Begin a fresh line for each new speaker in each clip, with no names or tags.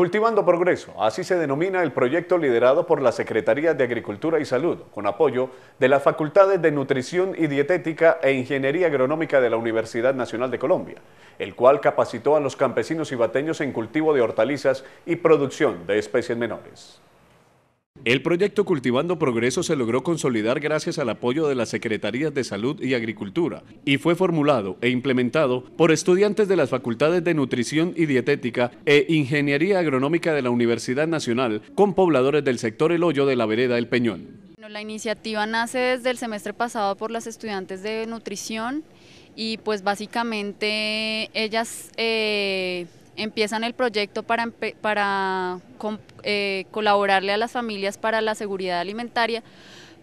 Cultivando Progreso, así se denomina el proyecto liderado por la Secretaría de Agricultura y Salud, con apoyo de las Facultades de Nutrición y Dietética e Ingeniería Agronómica de la Universidad Nacional de Colombia, el cual capacitó a los campesinos y bateños en cultivo de hortalizas y producción de especies menores. El proyecto Cultivando Progreso se logró consolidar gracias al apoyo de las Secretarías de Salud y Agricultura y fue formulado e implementado por estudiantes de las Facultades de Nutrición y Dietética e Ingeniería Agronómica de la Universidad Nacional con pobladores del sector El Hoyo de la Vereda El Peñón.
La iniciativa nace desde el semestre pasado por las estudiantes de nutrición y pues básicamente ellas... Eh, empiezan el proyecto para, para eh, colaborarle a las familias para la seguridad alimentaria,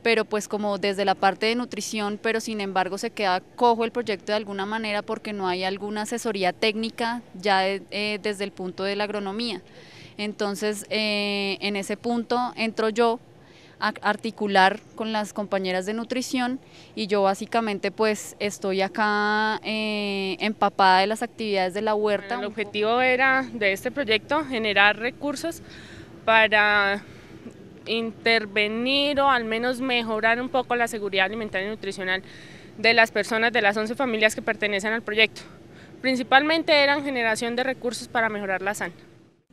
pero pues como desde la parte de nutrición, pero sin embargo se queda cojo el proyecto de alguna manera porque no hay alguna asesoría técnica ya eh, desde el punto de la agronomía. Entonces, eh, en ese punto entro yo articular con las compañeras de nutrición y yo básicamente pues estoy acá eh, empapada de las actividades de la huerta. el objetivo era de este proyecto generar recursos para intervenir o al menos mejorar un poco la seguridad alimentaria y nutricional de las personas de las 11 familias que pertenecen al proyecto. Principalmente eran generación de recursos para mejorar la salud.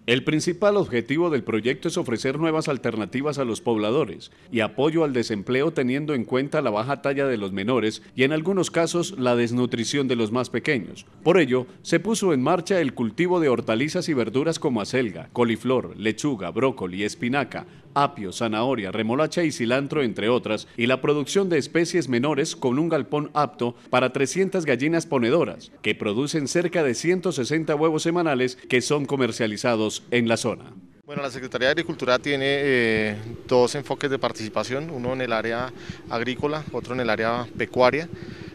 El principal objetivo del proyecto es ofrecer nuevas alternativas a los pobladores y apoyo al desempleo teniendo en cuenta la baja talla de los menores y en algunos casos la desnutrición de los más pequeños. Por ello, se puso en marcha el cultivo de hortalizas y verduras como acelga, coliflor, lechuga, brócoli, espinaca, apio, zanahoria, remolacha y cilantro, entre otras, y la producción de especies menores con un galpón apto para 300 gallinas ponedoras, que producen cerca de 160 huevos semanales que son comercializados en la zona.
Bueno, la Secretaría de Agricultura tiene eh, dos enfoques de participación, uno en el área agrícola, otro en el área pecuaria.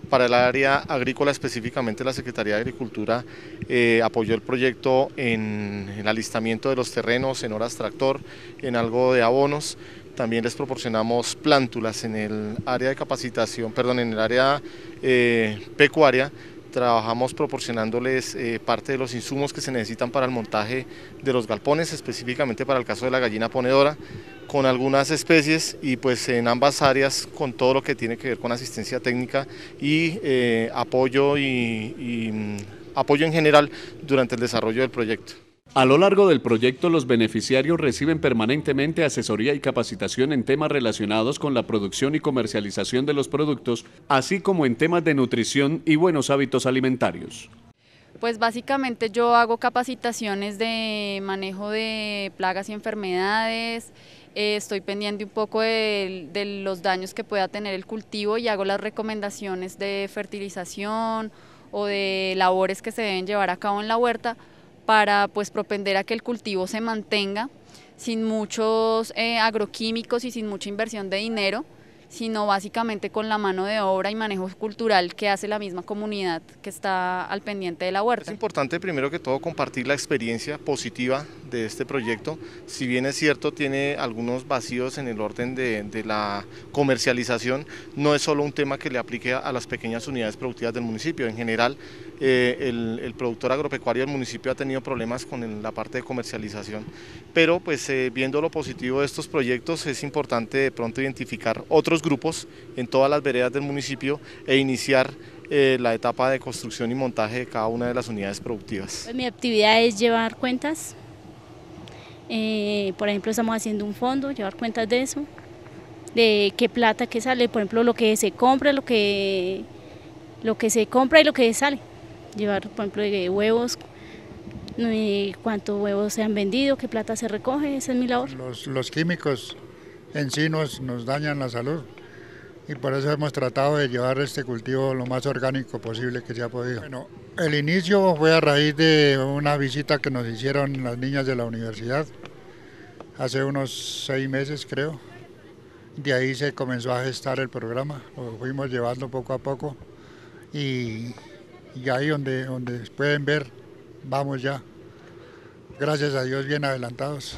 Para el área agrícola específicamente la Secretaría de Agricultura eh, apoyó el proyecto en el alistamiento de los terrenos, en horas tractor, en algo de abonos. También les proporcionamos plántulas en el área de capacitación, perdón, en el área eh, pecuaria Trabajamos proporcionándoles eh, parte de los insumos que se necesitan para el montaje de los galpones, específicamente para el caso de la gallina ponedora, con algunas especies y pues en ambas áreas con todo lo que tiene que ver con asistencia técnica y eh, apoyo y mm,
apoyo en general durante el desarrollo del proyecto. A lo largo del proyecto, los beneficiarios reciben permanentemente asesoría y capacitación en temas relacionados con la producción y comercialización de los productos, así como en temas de nutrición y buenos hábitos alimentarios.
Pues básicamente yo hago capacitaciones de manejo de plagas y enfermedades, eh, estoy pendiente un poco de los daños que pueda tener el cultivo y hago las recomendaciones de fertilización o de labores que se deben llevar a cabo en la huerta para pues propender a que el cultivo se mantenga sin muchos eh, agroquímicos y sin mucha inversión de dinero sino básicamente con la mano de obra y manejo cultural que hace la misma comunidad que está al pendiente de la huerta. Es
importante primero que todo compartir la experiencia positiva de este proyecto, si bien es cierto tiene algunos vacíos en el orden de, la comercialización, no es solo un tema que le aplique a las pequeñas unidades productivas del municipio, en general eh, el, productor agropecuario del municipio ha tenido problemas con la parte de comercialización, pero pues eh, viendo lo positivo de estos proyectos es importante de pronto identificar otros grupos en todas las veredas del municipio e iniciar eh, la etapa de construcción y montaje de cada una de las unidades productivas. Pues
mi actividad es llevar cuentas, eh, por ejemplo estamos haciendo un fondo, llevar cuentas de eso, de qué plata que sale, por ejemplo lo que se compra, lo que, lo que se compra y lo que sale, llevar por ejemplo de huevos, eh, cuántos huevos se han vendido, qué plata se recoge, esa
es mi labor. Los, los químicos en sí nos, dañan la salud y por eso hemos tratado de llevar este cultivo lo más orgánico posible que se ha podido. Bueno, el inicio fue a raíz de una visita que nos hicieron las niñas de la universidad hace unos seis meses creo. De ahí se comenzó a gestar el programa, lo fuimos llevando poco a poco y, y ahí donde, donde pueden ver, vamos ya. Gracias a Dios bien adelantados.